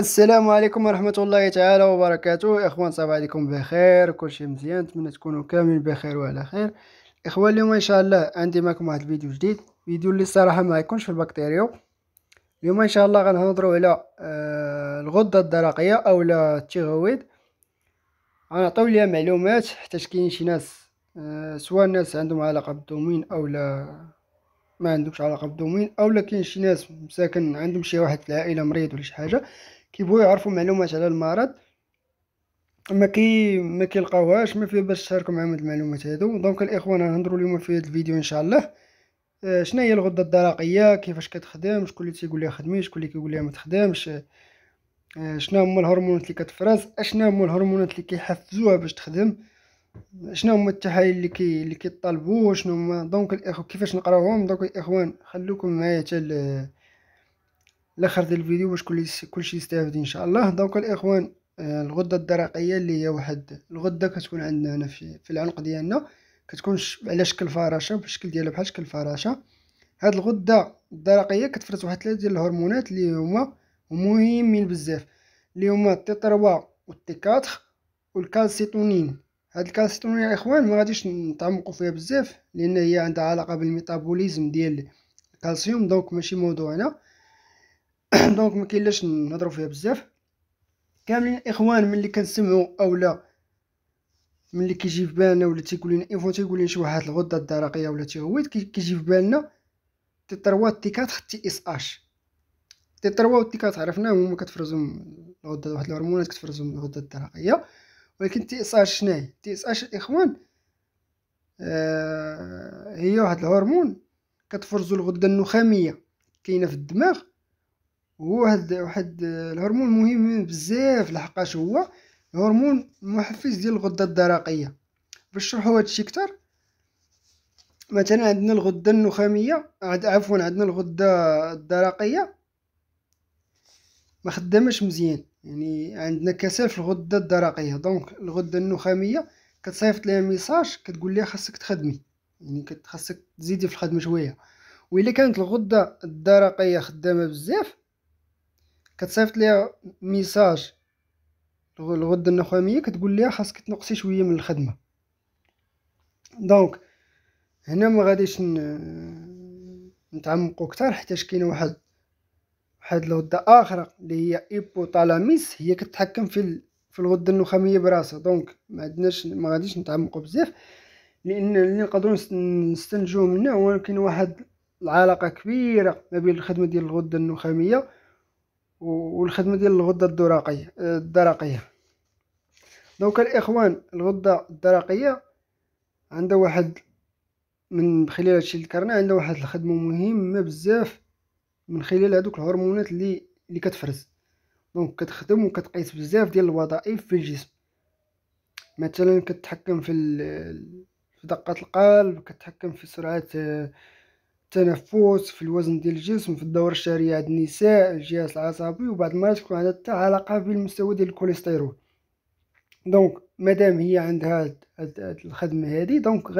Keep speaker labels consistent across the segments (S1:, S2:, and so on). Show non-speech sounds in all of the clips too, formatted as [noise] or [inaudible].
S1: السلام عليكم ورحمة الله تعالى وبركاته اخوان صباح عليكم بخير كلشي مزيان نتمنى تكونوا كاملين بخير وعلى خير اخوان اليوم ان شاء الله عندي معكم واحد الفيديو جديد فيديو اللي الصراحه ما يكونش في البكتيريو اليوم ان شاء الله غنهضروا على آه الغده الدرقيه او لا التيغويد غنعطيو ليها معلومات حتى كاين شي ناس آه سواء ناس عندهم علاقه بالدومين او لا ما عندهمش علاقه بالدومين او لا كاين شي ناس مساكن عندهم شي واحد في العائله مريض ولا شي حاجه كيبغيو يعرفوا معلومات على المرض ما كي ما كيلقاوهاش ما فيه باش تشاركوا معاهم هاد المعلومات هادو دونك الاخوان غنهضروا اليوم في هاد الفيديو ان شاء الله آه، شنو هي الغده الدرقيه كيفاش كتخدم شكون اللي تيقول لها خدمي شكون اللي كيقول لها ما تخدمش آه، شنو هما الهرمونات اللي كتفرز اشنا هما الهرمونات اللي كيحفزوها باش تخدم شنو هما التحاليل اللي كي اللي كيطالبوا شنو هما دونك الاخو كيفاش نقراوهم دونك الاخوان خلوكم معايا حتى لاخر ديال الفيديو باش كلشي كلشي يستافد ان شاء الله دونك الاخوان آه، الغده الدرقيه اللي هي واحد الغده كتكون عندنا هنا في, في العنق ديالنا كتكون على شكل فراشه بالشكل ديالها بحال شكل فراشه هاد الغده الدرقيه كتفرز واحد ثلاثه ديال الهرمونات اللي هما مهمين بزاف اللي هما تي 3 تي 4 والكالسيتونين هاد الكالسيتونين يا اخوان ما غاديش نتعمقوا فيها بزاف لان هي عندها علاقه بالميتابوليزم ديال الكالسيوم دونك ماشي موضوعنا دونك [coughs] ما كاينلاش نهضروا فيها بزاف كاملين الاخوان ملي كنسمعوا اولا ملي كيجي في بالنا ولا تيقول لنا انفو تيقول لنا شي واحد الغده الدرقيه ولا تيهويد كيجي في بالنا تي 3 تي 4 تي اس اش تي 3 و تي 4 عرفناهم هما كتفرزهم الغده واحد الهرمونات كتفرزهم الغده الدرقيه ولكن تي اس اش شناهي تي اس اش الاخوان آه هي واحد الهرمون كتفرزو الغده النخاميه كاينه في الدماغ واحد واحد الهرمون مهم بزاف لحقاش هو هرمون محفز ديال الغده الدرقيه باش نشرحوا هادشي اكثر مثلا عندنا الغده النخاميه عفوا عندنا الغده الدرقيه ما خدامش مزيان يعني عندنا كسل في الغده الدرقيه دونك الغده النخاميه كتصيفط ليها ميساج كتقول ليها خاصك تخدمي يعني خاصك تزيدي في الخدمه شويه و كانت الغده الدرقيه خدامه بزاف كتصيفط ليها ميساج الغده النخاميه كتقول ليها خاصك تنقصي شويه من الخدمه دونك هنا ما غاديش نتعمقوا كتر حيتاش كاينه واحد واحد الغده اخرى اللي هي ايبوتالاميس هي كتحكم في في الغده النخاميه براسها دونك ما عندناش ما غاديش نتعمقوا بزاف لان اللي نقدروا نستنجو منه هو كاين واحد العلاقه كبيره ما بين الخدمه ديال الغده النخاميه والخدمه ديال الغده الدرقيه الدرقيه دونك الاخوان الغده الدرقيه عندها واحد من خلال هادشي اللي ذكرنا عندها واحد الخدمه مهمه بزاف من خلال هادوك الهرمونات اللي اللي كتفرز دونك كتخدم وكتقيس بزاف ديال الوظائف في الجسم مثلا كتحكم في دقه القلب كتحكم في سرعه التنفس في الوزن ديال الجسم في الدورة الشهرية عند النساء الجهاز العصبي وبعض المرات تكون عندها حتى علاقة بالمستوى ديال الكوليسترول دونك مادام هي عندها هاد الخدمة هذه دونك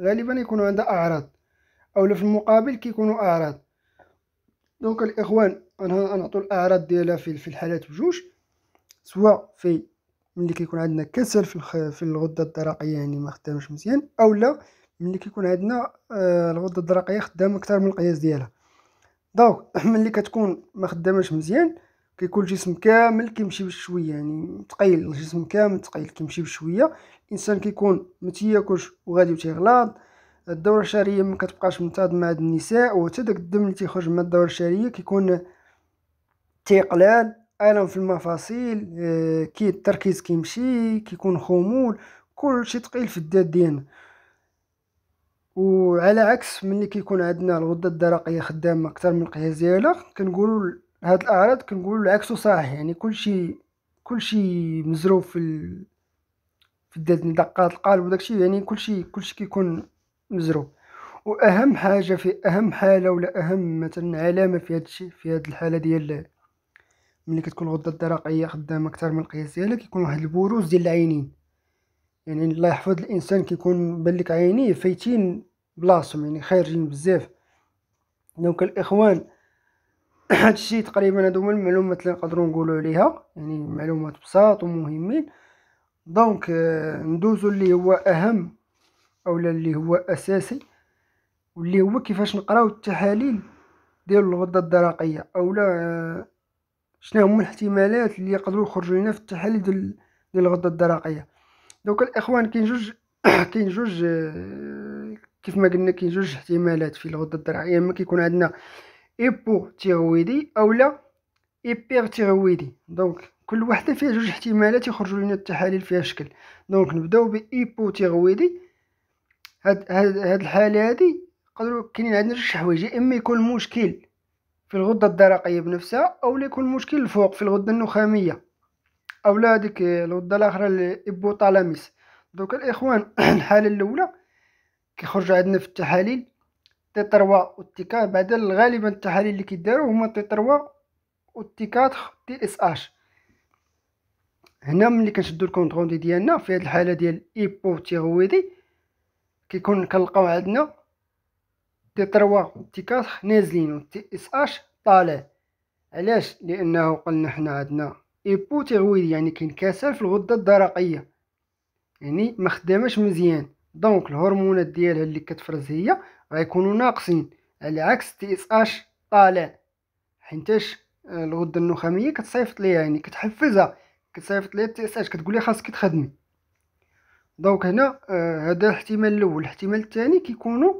S1: غالبا يكونوا عندها أعراض أو في المقابل كيكونوا أعراض دونك الإخوان نعطو الأعراض ديالها في في الحالات بجوج سواء في ملي كيكون عندنا كسل في الغدة الدرقية يعني ما خدامش مزيان أولا ملي كيكون عندنا آه، الغده الدرقيه خدامه اكثر من القياس ديالها دونك [clears throat] ملي كتكون ما خداماش مزيان كيكون الجسم كامل كيمشي بشويه يعني تقيل الجسم كامل تقيل كيمشي بشويه الانسان كيكون متياكلش وغادي تيغلاض الدوره الشهريه ما كتبقاش منتظمه عند النساء وحتى داك الدم اللي تيخرج من الدوره الشهريه كيكون تيقلال الم في المفاصل آه، كي التركيز كيمشي كيكون خمول كلشي تقيل في الذات ديالنا وعلى عكس ملي كيكون عندنا الغده الدرقيه خدامه اكثر من القياس ديالها كنقولوا هاد الاعراض كنقولوا العكس صحيح يعني كلشي كلشي مزروف في ال... في يعني دقات القلب وداكشي يعني كلشي كلشي كيكون مزروف واهم حاجه في اهم حاله ولا اهم مثلا علامه في هاد الشيء في هاد الحاله ديال ملي كتكون الغده الدرقيه خدامه اكثر من القياس ديالها كيكون واحد البروز ديال العينين يعني الله يحفظ الانسان كيكون بالك عينيه فايتين بلاصتهم يعني خارجين بزاف دونك الاخوان [clears throat] هادشي تقريبا هادو هما المعلومات اللي نقدروا نقولوا عليها يعني معلومات بساط ومهمين دونك آه، ندوزو اللي هو اهم اولا اللي هو اساسي واللي هو كيفاش نقراو التحاليل ديال الغده الدرقيه اولا آه، شنو هما الاحتمالات اللي يقدروا يخرجوا لنا في التحاليل ديال الغده الدرقيه دوك الاخوان كاين جوج [clears throat] كاين جوج آه، كيف ما قلنا كاين جوج احتمالات في الغده الدرعيه اما كيكون عندنا ايبو تيرويدي اولا ايبير تيرويدي دونك كل وحده فيها جوج احتمالات يخرجوا لنا التحاليل فيها شكل دونك نبداو بايبو تيرويدي هاد هاد هاد الحاله هادي نقدرو كاينين عندنا جوج حوايج يا اما يكون مشكل في الغده الدرقيه بنفسها او يكون مشكل الفوق في الغده النخاميه اولادك الوضه الاخرى الابوطالاميس دوك الاخوان [clears throat] الحاله الاولى كيخرج عندنا في التحاليل تي 3 و تي 4 بعدا غالبا التحاليل اللي كيداروا هما تي 3 و تي 4 تي اس اش هنا ملي كنشدو الكونتروندي ديالنا في هذه الحاله ديال ايبو تيغويدي كيكون كنلقاو عندنا تي 3 و تي 4 نازلين و تي اس اش طالع علاش لانه قلنا حنا عندنا ايبوتيرويد يعني كينكسر في الغده الدرقيه يعني ما خدامش مزيان دونك الهرمونات ديالها اللي كتفرز هي غيكونوا ناقصين على عكس تي اس اش طالع آه، حيتاش الغده النخاميه كتصيفط ليها يعني كتحفزها كتصيفط ليها تي اس اش كتقول لها خاصك تخدمي دونك هنا آه، هذا آه الاحتمال الاول الاحتمال الثاني كيكونوا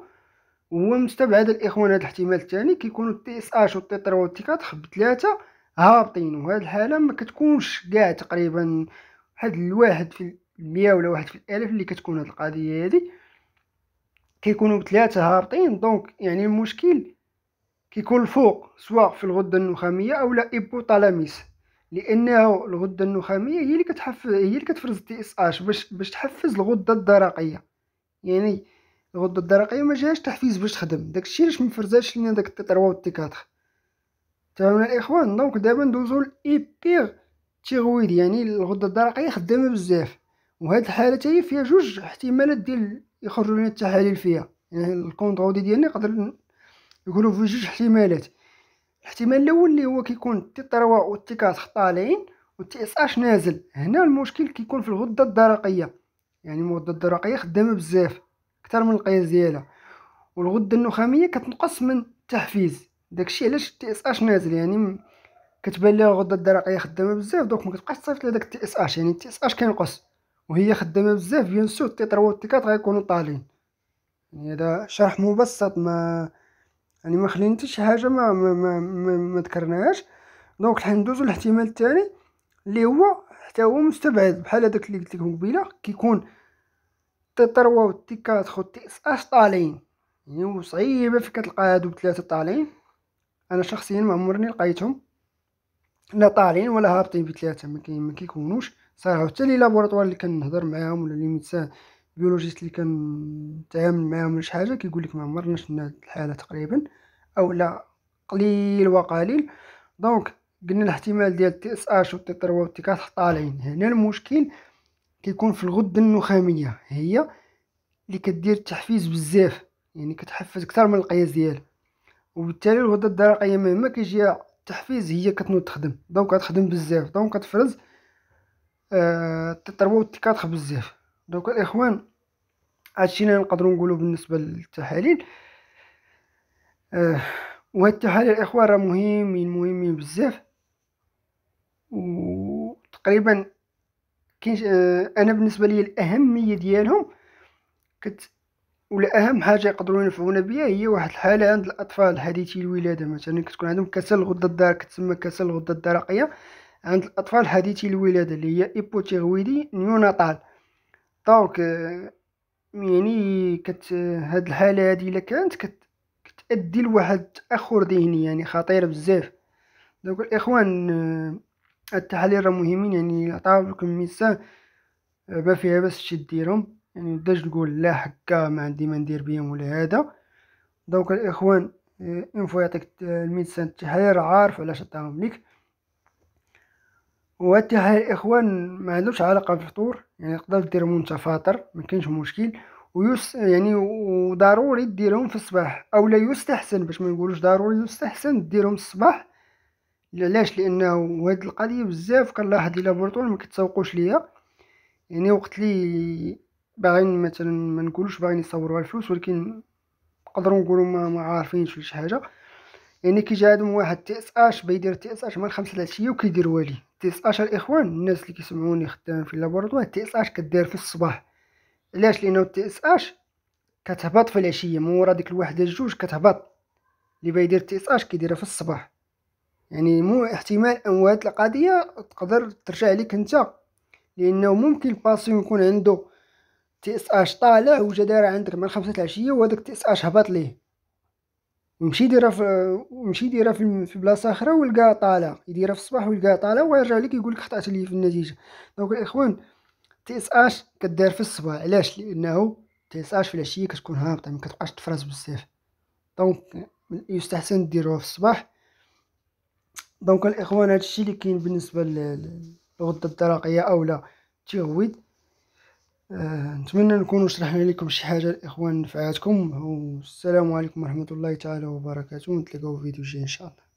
S1: هو مستبعد الاخوان هذا الاحتمال الثاني كيكونوا تي اس اش و تي 3 و تي 4 بثلاثه هابطين وهاد الحاله ما كتكونش كاع تقريبا واحد الواحد في المية ولا واحد في الالف اللي كتكون هاد القضيه هادي كيكونوا بثلاثه هابطين دونك يعني المشكل كيكون الفوق سواء في الغده النخاميه اولا ايبوطالاميس لانه الغده النخاميه هي اللي كتحفز هي اللي كتفرز تي اس اش باش باش تحفز الغده الدرقيه يعني الغده الدرقيه ما جاهاش تحفيز باش تخدم داكشي علاش ما فرزاش لنا داك التي 3 تي 4 تفهمنا الاخوان دونك دابا ندوزو لايبيغ تيغويد يعني الغده الدرقيه خدامه بزاف وهاد الحاله تاهي فيها جوج احتمالات ديال يخرجوا لنا التحاليل فيها يعني الكونترودي ديالنا يقدر يكونوا فيه جوج احتمالات الاحتمال الاول اللي هو كيكون تي 3 تي 4 طالعين تي اس اش نازل هنا المشكل كيكون في الغده الدرقيه يعني الغده الدرقيه خدامه بزاف اكثر من القياس ديالها والغده النخاميه كتنقص من التحفيز داكشي علاش تي اس اش نازل يعني كتبان ليها الغده الدرقيه خدامه بزاف دونك ما كتبقاش تصيفط لها داك تي اس اش يعني تي اس اش كينقص وهي خدامه بزاف بيان سو تي 3 و تي 4 غيكونوا طالين يعني هذا شرح مبسط ما يعني ما خلينا حتى شي حاجه ما ما ما, ما, ما ذكرناهاش دونك حنا ندوزو للاحتمال الثاني اللي هو حتى هو مستبعد بحال هذاك اللي قلت لكم قبيله كيكون تي 3 و تي 4 و تي اس اش طالين يعني صعيبه فين كتلقى هادو بثلاثه طالين انا شخصيا ما عمرني لقيتهم لا طالعين ولا هابطين بثلاثه ما ما كيكونوش صراحه حتى لي لابوراتوار اللي كنهضر معاهم ولا لي ميدسان بيولوجيست اللي كنتعامل معاهم ولا شي حاجه كيقول لك ما عمرنا شفنا هاد الحاله تقريبا او لا قليل وقليل دونك قلنا الاحتمال ديال تي اس اش وتي 3 وتي 4 طالعين هنا المشكل كيكون في الغده النخاميه هي اللي كدير التحفيز بزاف يعني كتحفز اكثر من القياس ديالها وبالتالي الغده الدرقيه مهما كيجي التحفيز هي كتنوض تخدم دونك كتخدم بزاف دونك كتفرز آه تطربو كتخ بزاف دونك الاخوان هادشي اللي نقدروا نقولوا بالنسبه للتحاليل آه وهاد التحاليل الاخوان راه مهمين مهمين بزاف وتقريبا كاين آه انا بالنسبه لي الاهميه ديالهم كت ولا اهم حاجه يقدروا ينفعونا بها هي واحد الحاله عند الاطفال حديثي الولاده مثلا كتكون عندهم كسل الغده الدار كتسمى كسل الغده الدرقيه عند الاطفال حديثي الولاده اللي هي ايبوتيرويدي نيوناتال دونك آه، يعني كت آه، هاد الحاله هادي الا كانت كت كتادي لواحد التاخر ذهني يعني خطير بزاف دونك الاخوان آه، التحاليل راه مهمين يعني عطاو لكم ميسا ما فيها باش تشديهم ديرهم يعني مبداش تقول لا حكا ما عندي ما ندير بهم ولا هذا دونك الاخوان اون آه، فوا يعطيك آه، الميدسان التحرير راه عارف علاش عطاهم ليك والتحاليل الاخوان ما عندهمش علاقه بالفطور يعني تقدر ديرهم وانت فاطر ما كاينش مشكل ويس يعني وضروري ديرهم في الصباح او لا يستحسن باش ما نقولوش ضروري يستحسن ديرهم الصباح علاش لانه هاد القضيه بزاف كنلاحظ لي لابوراتوار ما كتسوقوش ليا يعني وقت لي باغيين مثلا ما نقولوش باغيين على الفلوس ولكن نقدروا نقولوا ما, ما عارفينش شي حاجه يعني كيجي عندهم واحد تي اس اش بايدير تي اس اش خمسة الخمسه العشيه وكيدير والي تي اس اش الاخوان الناس اللي كيسمعوني خدام في اللابوراتوار تي اس اش كدير في الصباح علاش لانه تي اس اش كتهبط في العشيه من ورا ديك الوحده الجوج كتهبط اللي بايدير تي اس اش كيديرها في الصباح يعني مو احتمال ان هاد القضيه تقدر ترجع لك انت لانه ممكن الباسيون يكون عنده تي اس اش طالع وجا داير عندك من خمسة العشية وهذاك تي اس اش هبط ليه مشي يديرها في مشي يديرها في, في بلاصه اخرى ولقاها طالع يديرها في الصباح ولقاها طالع ويرجع لك يقول لك خطات لي في النتيجه دونك الاخوان تي اس اش كدار في الصباح علاش لانه تي اس اش في العشيه كتكون هابطه مكتبقاش تفرز بزاف دونك يستحسن ديروها في الصباح دونك الاخوان هادشي اللي كاين بالنسبه للغده الدرقيه او لا تيغويد آه، نتمنى نكون شرحنا لكم شي حاجه الاخوان نفعاتكم والسلام عليكم ورحمه الله تعالى وبركاته نتلاقاو في فيديو جاي ان شاء الله